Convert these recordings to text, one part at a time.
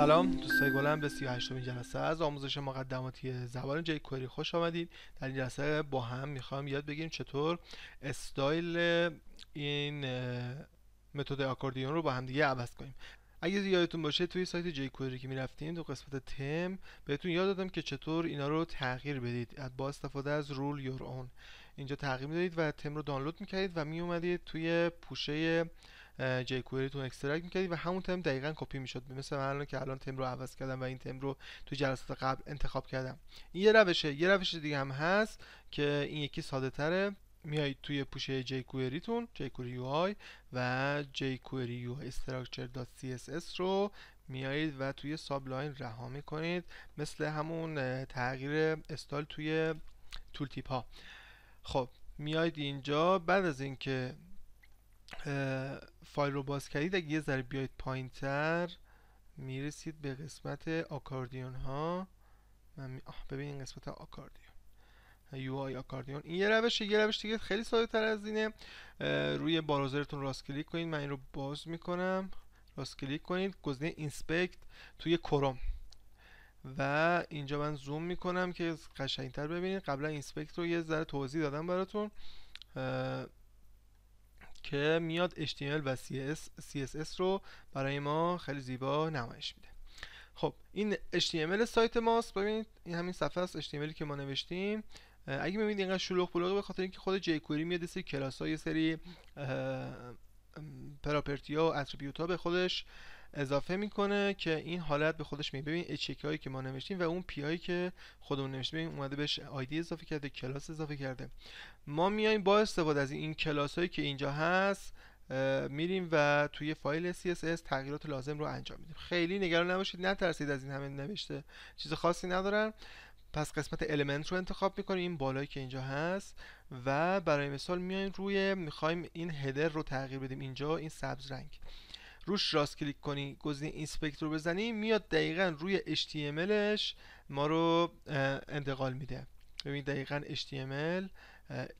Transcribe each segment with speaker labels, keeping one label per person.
Speaker 1: سلام دوستای گلم به 38 جلسه از آموزش مقدماتی زبان کوری خوش آمدید در این جلسه با هم میخوام یاد بگیریم چطور استایل این متد آکوردیون رو با هم دیگه عوض کنیم اگه یادتون باشه توی سایت کوری که میرفتیم تو قسمت تم بهتون یاد دادم که چطور اینا رو تغییر بدید با استفاده از رول یور اون اینجا تغییر میدادید و تم رو دانلود میکردید و میومدید توی پوشه جی تو اکسترکت میکردی و همون تم دقیقا کپی میشد مثل من الان که الان تم رو عوض کردم و این تم رو تو جلسات قبل انتخاب کردم این یه روشه یه روش دیگه هم هست که این یکی ساده تره میایید توی پوشه jQuery تون یو آی و آی استراکچر سی اس اس رو میایید و توی ساب لاین رها میکنید مثل همون تغییر استال توی تول تیپ ها خب میایید اینجا بعد از اینکه فایل رو باز کردید اگه یه ذره بیاید پایین تر میرسید به قسمت آکاردیون ها من ببینید قسمت آکاردیون یو آی آکاردیون این یه روش یه روش دیگه خیلی ساده تر از اینه روی براوزرتون راست کلیک کنید من این رو باز میکنم راست کلیک کنید گزینه اینسپکت توی کروم و اینجا من زوم میکنم که قشنگتر ببینید قبلا اینسپکت رو یه ذره توضیح دادم براتون که میاد HTML و CSS رو برای ما خیلی زیبا نمایش میده خب این HTML سایت ماست ببینید این همین صفحه است HTML که ما نوشتیم اگه ببینید اینقدر شلوغ بلوغه به خاطر اینکه خود جیکوری میاد سری کلاس های سری پراپرتی ها و اتریبیوت ها به خودش اضافه میکنه که این حالت به خودش می ببین اچک هایی که ما نوشتیم و اون پی هایی که خودمون نوشتیم اومده بهش آیدی اضافه کرده کلاس اضافه کرده ما میایم با استفاده از این کلاس هایی که اینجا هست میریم و توی فایل CSS تغییرات لازم رو انجام میدیم خیلی نگران نباشید نترسید از این همه نوشته چیز خاصی ندارن پس قسمت المنت رو انتخاب میکنیم این بالایی که اینجا هست و برای مثال میایم روی میخوایم این هدر رو تغییر بدیم اینجا این سبز رنگ روش راست کلیک کنی گزینه اینسپکت رو بزنی میاد دقیقا روی HTMLش ما رو انتقال میده ببین دقیقا HTML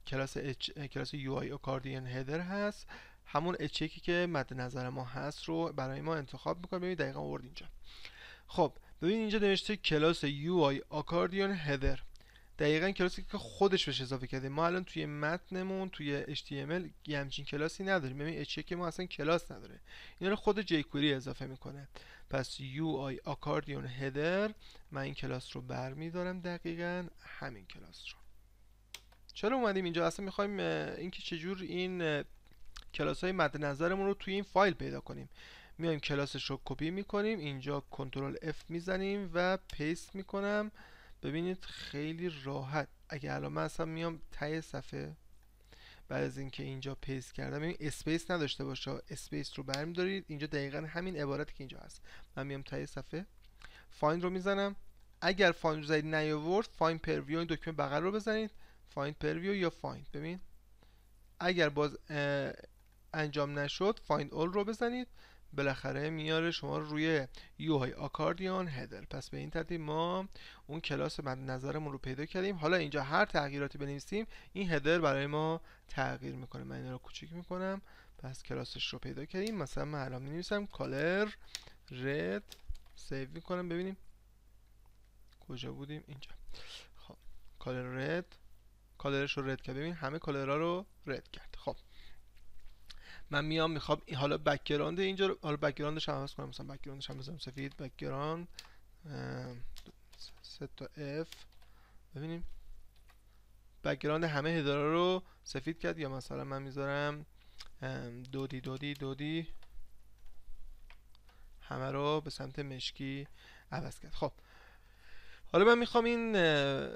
Speaker 1: کلاس H، کلاس UI accordion هدر هست همون اچکی که مد نظر ما هست رو برای ما انتخاب میکنه ببین دقیقا اورد اینجا خب ببین اینجا نوشته کلاس UI accordion هدر دقیقا کلاسی که خودش بهش اضافه کرده ما الان توی متنمون توی HTML یه همچین کلاسی نداریم ببین که ما اصلا کلاس نداره اینا رو خود jQuery اضافه میکنه پس UI accordion header من این کلاس رو برمیدارم دقیقا همین کلاس رو چرا اومدیم اینجا اصلا میخوایم اینکه چجور این کلاس های مد نظرمون رو توی این فایل پیدا کنیم میایم کلاسش رو کپی میکنیم اینجا کنترل F میزنیم و پیست میکنم ببینید خیلی راحت اگه الان من اصلا میام تای صفحه بعد از اینکه اینجا پیس کردم ببین اسپیس نداشته باشه اسپیس رو برمی دارید اینجا دقیقا همین عبارت که اینجا هست من میام تای صفحه فایند رو میزنم اگر فایند رو زدید نیاورد فایند پرویو این دکمه بغل رو بزنید فایند پرویو یا فایند ببین اگر باز انجام نشد فایند اول رو بزنید بالاخره میاره شما روی یوهای آکاردیون هدر پس به این ترتیب ما اون کلاس مد نظرمون رو پیدا کردیم حالا اینجا هر تغییراتی بنویسیم این هدر برای ما تغییر میکنه من این رو کوچیک میکنم پس کلاسش رو پیدا کردیم مثلا من الان مینویسم کالر رد سیو میکنم ببینیم کجا بودیم اینجا خب کالر رد کالرش رو رد کرد ببین همه کالرها رو رد کرد خب من میام میخوام خب، حالا بکگراند اینجا رو حالا بکگراندش هم عوض کنم مثلا بکگراندش هم بزنم سفید بکگراند سه تا اف ببینیم بکگراند همه هداره رو سفید کرد یا مثلا من میذارم دودی دودی دودی همه رو به سمت مشکی عوض کرد خب حالا من میخوام این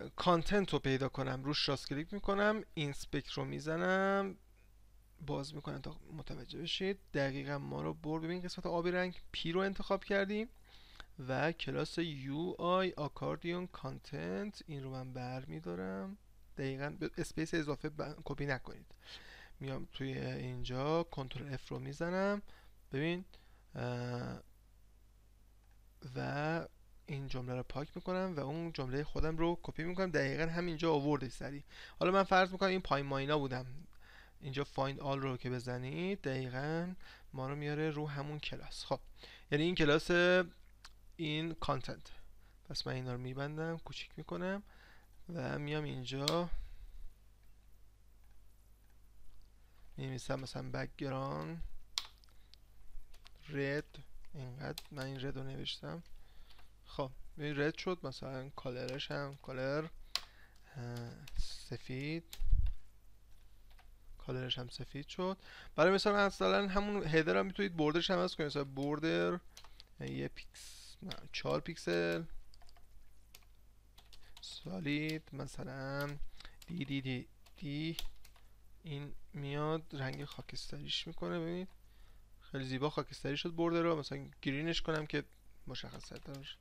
Speaker 1: کانتنت رو پیدا کنم روش راست کلیک میکنم اینسپکت رو میزنم باز میکنم تا متوجه بشید دقیقا ما رو بر ببین قسمت آبی رنگ پی رو انتخاب کردیم و کلاس یو آی آکاردیون کانتنت این رو من بر میدارم دقیقا اسپیس اضافه کپی نکنید میام توی اینجا کنترل اف رو میزنم ببین و این جمله رو پاک میکنم و اون جمله خودم رو کپی میکنم دقیقا همینجا آورده سری حالا من فرض میکنم این پای ماینا بودم اینجا find all رو که بزنید دقیقا ما رو میاره رو همون کلاس خب یعنی این کلاس این content پس من اینا رو میبندم کوچیک میکنم و میام اینجا میمیسم مثلا background red اینقدر من این رد رو نوشتم خب رد شد مثلا کالرش هم کالر سفید کالرش هم سفید شد برای مثال مثلا همون هدر هم میتونید بردرش هم کنید مثلا بردر یه پیکس نه چهار پیکسل سالید مثلا دی دی دی دی این میاد رنگ خاکستریش میکنه ببینید خیلی زیبا خاکستری شد بردر رو مثلا گرینش کنم که مشخص داشت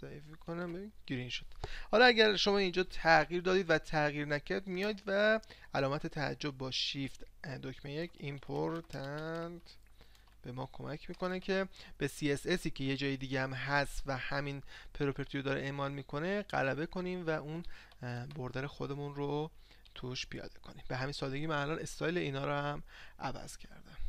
Speaker 1: ضعیف کنم ببین گرین شد حالا اگر شما اینجا تغییر دادید و تغییر نکرد میاد و علامت تعجب با شیفت دکمه یک ایمپورتنت به ما کمک میکنه که به CSSی که یه جای دیگه هم هست و همین پروپرتی رو داره اعمال میکنه غلبه کنیم و اون بردر خودمون رو توش پیاده کنیم به همین سادگی من الان استایل اینا رو هم عوض کردم